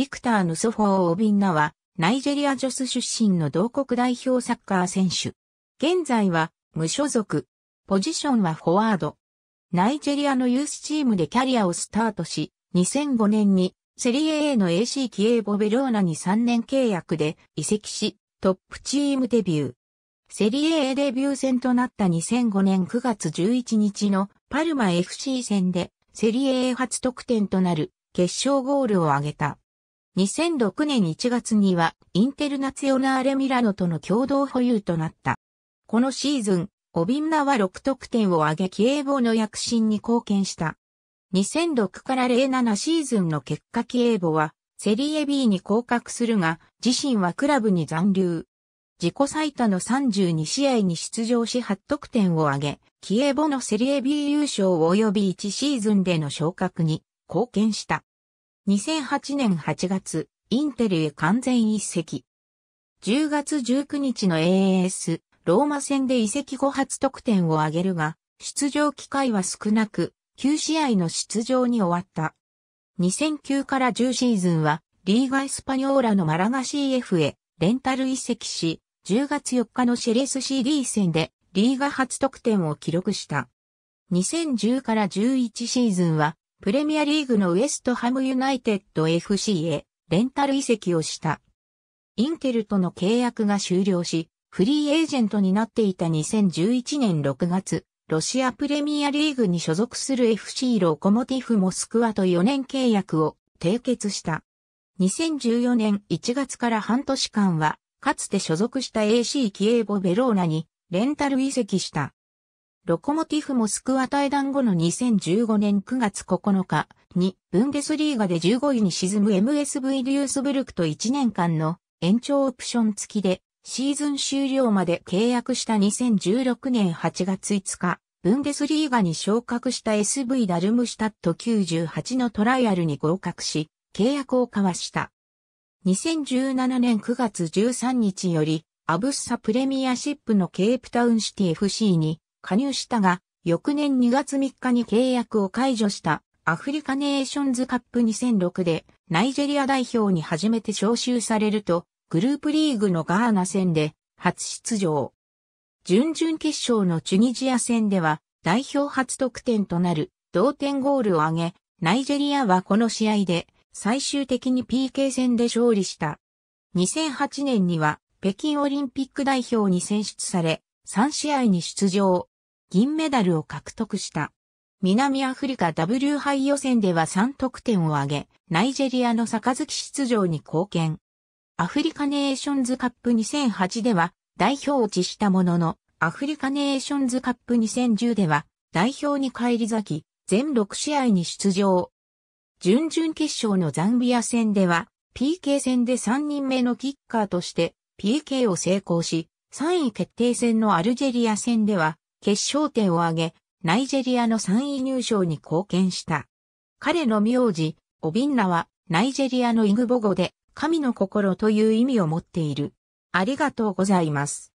ビクター・ヌソフォー・オビンナは、ナイジェリア女子出身の同国代表サッカー選手。現在は、無所属。ポジションはフォワード。ナイジェリアのユースチームでキャリアをスタートし、2005年にセリエ A の AC キエーボベローナに3年契約で移籍し、トップチームデビュー。セリエ A デビュー戦となった2005年9月11日のパルマ FC 戦でセリエ A 初得点となる決勝ゴールを挙げた。2006年1月にはインテルナツヨナーレミラノとの共同保有となった。このシーズン、オビンナは6得点を挙げキエーボの躍進に貢献した。2006から07シーズンの結果キエーボはセリエ B に降格するが自身はクラブに残留。自己最多の32試合に出場し8得点を挙げ、キエーボのセリエ B 優勝及び1シーズンでの昇格に貢献した。2008年8月、インテルへ完全移籍。10月19日の AAS、ローマ戦で移籍後初得点を挙げるが、出場機会は少なく、9試合の出場に終わった。2009から10シーズンは、リーガ・エスパニョーラのマラガ CF へ、レンタル移籍し、10月4日のシェレス CD 戦で、リーガ初得点を記録した。2010から11シーズンは、プレミアリーグのウエストハムユナイテッド FC へレンタル移籍をした。インテルとの契約が終了し、フリーエージェントになっていた2011年6月、ロシアプレミアリーグに所属する FC ロコモティフモスクワと4年契約を締結した。2014年1月から半年間は、かつて所属した AC キエーボベローナにレンタル移籍した。ロコモティフモスクワ対談後の2015年9月9日に、ブンデスリーガで15位に沈む MSV リュースブルクと1年間の延長オプション付きで、シーズン終了まで契約した2016年8月5日、ブンデスリーガに昇格した SV ダルムシタット98のトライアルに合格し、契約を交わした。2017年9月13日より、アブッサプレミアシップのケープタウンシティ FC に加入したが、翌年2月3日に契約を解除したアフリカネーションズカップ2006でナイジェリア代表に初めて招集されると、グループリーグのガーナ戦で初出場。準々決勝のチュニジア戦では代表初得点となる同点ゴールを挙げ、ナイジェリアはこの試合で最終的に PK 戦で勝利した。2008年には北京オリンピック代表に選出され、3試合に出場。銀メダルを獲得した。南アフリカ W 杯予選では3得点を挙げ、ナイジェリアの杯出場に貢献。アフリカネーションズカップ2008では代表落ちしたものの、アフリカネーションズカップ2010では代表に返り咲き、全6試合に出場。準々決勝のザンビア戦では、PK 戦で3人目のキッカーとして PK を成功し、3位決定戦のアルジェリア戦では決勝点を挙げ、ナイジェリアの3位入賞に貢献した。彼の名字、オビンナは、ナイジェリアのイグボ語で、神の心という意味を持っている。ありがとうございます。